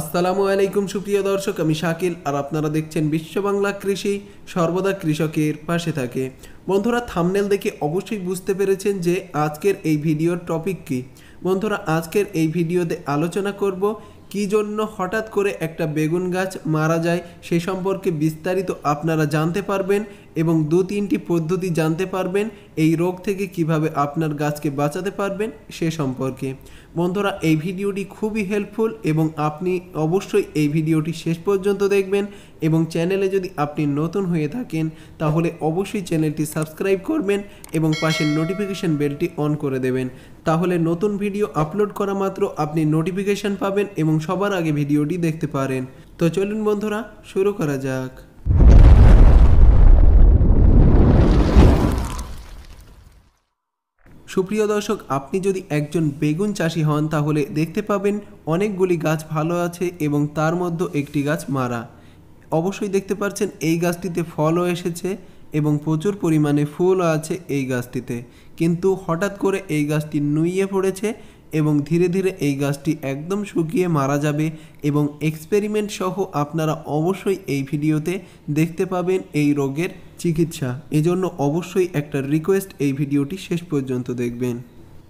আসসালামু আলাইকুম সুপ্রিয় দর্শক আমি শাকিল আর আপনারা দেখছেন বিশ্ব বাংলা কৃষি সর্বদা কৃষকের পাশে থাকে বন্ধুরা থামনেল দেখে অবশ্যই বুঝতে পেরেছেন যে আজকের এই ভিডিওর টপিক কী বন্ধুরা আজকের এই ভিডিওতে আলোচনা করব কি জন্য হঠাৎ করে একটা বেগুন গাছ মারা যায় সে সম্পর্কে বিস্তারিত আপনারা জানতে পারবেন এবং দু তিনটি পদ্ধতি জানতে পারবেন এই রোগ থেকে কিভাবে আপনার গাছকে বাঁচাতে পারবেন সে সম্পর্কে বন্ধুরা এই ভিডিওটি খুবই হেল্পফুল এবং আপনি অবশ্যই এই ভিডিওটি শেষ পর্যন্ত দেখবেন এবং চ্যানেলে যদি আপনি নতুন হয়ে থাকেন তাহলে অবশ্যই চ্যানেলটি সাবস্ক্রাইব করবেন এবং পাশের নোটিফিকেশান বেলটি অন করে দেবেন তাহলে নতুন ভিডিও আপলোড করা মাত্র আপনি নোটিফিকেশান পাবেন এবং সবার আগে ভিডিওটি দেখতে পারেন তো চলুন বন্ধুরা শুরু করা যাক সুপ্রিয় দর্শক আপনি যদি একজন বেগুন চাষি হন তাহলে দেখতে পাবেন অনেকগুলি গাছ ভালো আছে এবং তার মধ্যে একটি গাছ মারা অবশ্যই দেখতে পাচ্ছেন এই গাছটিতে ফলও এসেছে এবং প্রচুর পরিমাণে ফুলও আছে এই গাছটিতে কিন্তু হঠাৎ করে এই গাছটি নুইয়ে পড়েছে এবং ধীরে ধীরে এই গাছটি একদম শুকিয়ে মারা যাবে এবং এক্সপেরিমেন্ট সহ আপনারা অবশ্যই এই ভিডিওতে দেখতে পাবেন এই রোগের চিকিৎসা এজন্য অবশ্যই একটা রিকোয়েস্ট এই ভিডিওটি শেষ পর্যন্ত দেখবেন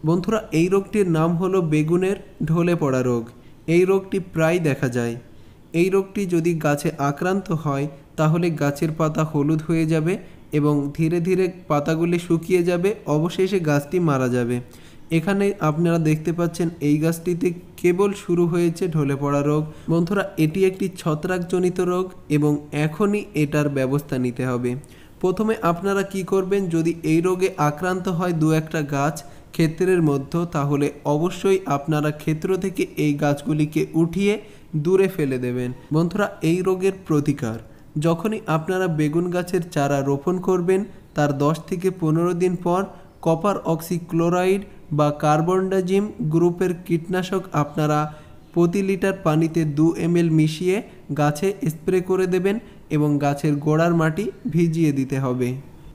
বন্ধুরা এই রোগটির নাম হলো বেগুনের ঢলে পড়া রোগ এই রোগটি প্রায় দেখা যায় এই রোগটি যদি গাছে আক্রান্ত হয় তাহলে গাছের পাতা হলুদ হয়ে যাবে এবং ধীরে ধীরে পাতাগুলি শুকিয়ে যাবে অবশেষে গাছটি মারা যাবে এখানে আপনারা দেখতে পাচ্ছেন এই গাছটিতে কেবল শুরু হয়েছে ঢলে পড়া রোগ বন্ধুরা এটি একটি ছত্রাকজনিত রোগ এবং এখনই এটার ব্যবস্থা নিতে হবে প্রথমে আপনারা কি করবেন যদি এই রোগে আক্রান্ত হয় দু একটা গাছ ক্ষেত্রের মধ্যে তাহলে অবশ্যই আপনারা ক্ষেত্র থেকে এই গাছগুলিকে উঠিয়ে দূরে ফেলে দেবেন বন্ধুরা এই রোগের প্রতিকার যখনই আপনারা বেগুন গাছের চারা রোপণ করবেন তার দশ থেকে পনেরো দিন পর কপার অক্সিক্লোরাইড বা কার্বনডাজিম গ্রুপের কীটনাশক আপনারা প্রতি লিটার পানিতে দু এম মিশিয়ে গাছে স্প্রে করে দেবেন এবং গাছের গোড়ার মাটি ভিজিয়ে দিতে হবে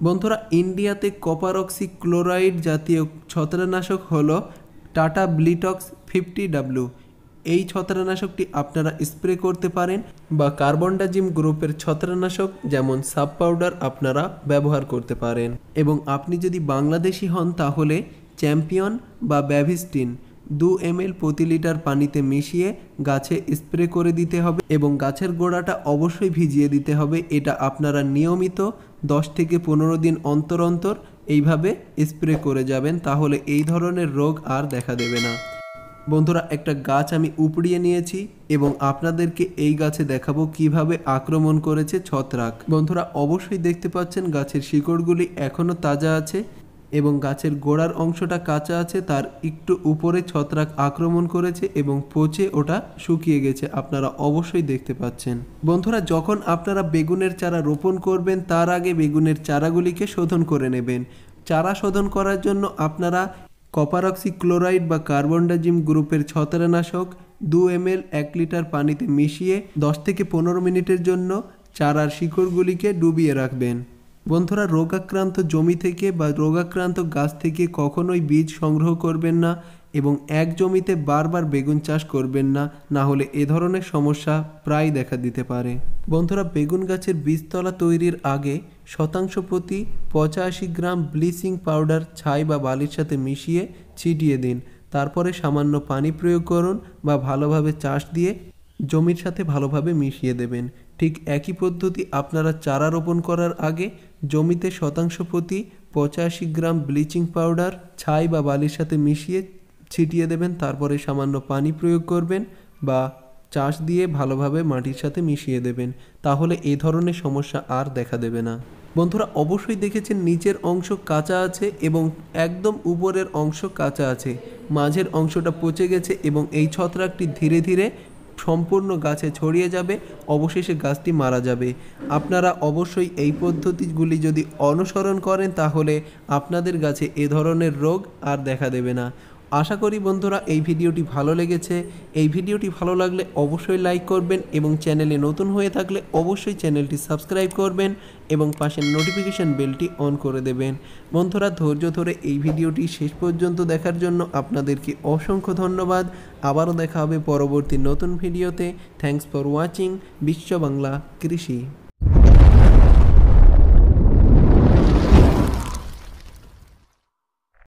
বন্ধুরা ইন্ডিয়াতে কপারক্সি ক্লোরাইড জাতীয় ছত্রানাশক হলো টাটা ব্লিটক্স ফিফটি ডাব্লু এই ছত্রানাশকটি আপনারা স্প্রে করতে পারেন বা কার্বনডাজিম গ্রুপের ছত্রানাশক যেমন সাব পাউডার আপনারা ব্যবহার করতে পারেন এবং আপনি যদি বাংলাদেশি হন তাহলে চ্যাম্পিয়ন বা ব্যাভিস্টিন দু এম প্রতি লিটার পানিতে মিশিয়ে গাছে স্প্রে করে দিতে হবে এবং গাছের গোড়াটা অবশ্যই ভিজিয়ে দিতে হবে এটা আপনারা নিয়মিত 10 থেকে পনেরো দিন অন্তর অন্তর এইভাবে স্প্রে করে যাবেন তাহলে এই ধরনের রোগ আর দেখা দেবে না বন্ধুরা একটা গাছ আমি উপড়িয়ে নিয়েছি এবং আপনাদেরকে এই গাছে দেখাবো কিভাবে আক্রমণ করেছে ছত্রাক বন্ধুরা অবশ্যই দেখতে পাচ্ছেন গাছের শিকড়গুলি এখনও তাজা আছে এবং গাছের গোড়ার অংশটা কাঁচা আছে তার একটু উপরে ছত্রাক আক্রমণ করেছে এবং পচে ওটা শুকিয়ে গেছে আপনারা অবশ্যই দেখতে পাচ্ছেন বন্ধুরা যখন আপনারা বেগুনের চারা রোপণ করবেন তার আগে বেগুনের চারাগুলিকে শোধন করে নেবেন চারা শোধন করার জন্য আপনারা কপারক্সি ক্লোরাইড বা কার্বনডাজিম গ্রুপের ছত্রানাশক দু এম এক লিটার পানিতে মিশিয়ে দশ থেকে পনেরো মিনিটের জন্য চারার শিকড়গুলিকে ডুবিয়ে রাখবেন বন্ধুরা রোগাক্রান্ত জমি থেকে বা রোগাক্রান্ত গাছ থেকে কখনোই বীজ সংগ্রহ করবেন না এবং এক জমিতে বারবার বেগুন চাষ করবেন না না হলে এ ধরনের সমস্যা প্রায় দেখা দিতে পারে বন্ধুরা বেগুন গাছের বীজতলা তৈরির আগে শতাংশ প্রতি পঁচাশি গ্রাম ব্লিচিং পাউডার ছাই বা বালির সাথে মিশিয়ে ছিটিয়ে দিন তারপরে সামান্য পানি প্রয়োগ করুন বা ভালোভাবে চাষ দিয়ে জমির সাথে ভালোভাবে মিশিয়ে দেবেন ঠিক একই পদ্ধতি আপনারা চারা রোপণ করার আগে জমিতে শতাংশ প্রতি পঁচাশি গ্রাম ব্লিচিং পাউডার ছাই বা বালির সাথে মিশিয়ে ছিটিয়ে দেবেন তারপরে সামান্য পানি প্রয়োগ করবেন বা চাষ দিয়ে ভালোভাবে মাটির সাথে মিশিয়ে দেবেন তাহলে এ ধরনের সমস্যা আর দেখা দেবে না বন্ধুরা অবশ্যই দেখেছেন নিচের অংশ কাঁচা আছে এবং একদম উপরের অংশ কাঁচা আছে মাঝের অংশটা পচে গেছে এবং এই ছত্রাকটি ধীরে ধীরে সম্পূর্ণ গাছে ছড়িয়ে যাবে অবশেষে গাছটি মারা যাবে আপনারা অবশ্যই এই পদ্ধতিগুলি যদি অনুসরণ করেন তাহলে আপনাদের গাছে এ ধরনের রোগ আর দেখা দেবে না আশা করি বন্ধুরা এই ভিডিওটি ভালো লেগেছে এই ভিডিওটি ভালো লাগলে অবশ্যই লাইক করবেন এবং চ্যানেলে নতুন হয়ে থাকলে অবশ্যই চ্যানেলটি সাবস্ক্রাইব করবেন এবং পাশের নোটিফিকেশান বেলটি অন করে দেবেন বন্ধুরা ধৈর্য ধরে এই ভিডিওটি শেষ পর্যন্ত দেখার জন্য আপনাদেরকে অসংখ্য ধন্যবাদ আবারও দেখা হবে পরবর্তী নতুন ভিডিওতে থ্যাংকস ফর ওয়াচিং বিশ্ব বাংলা কৃষি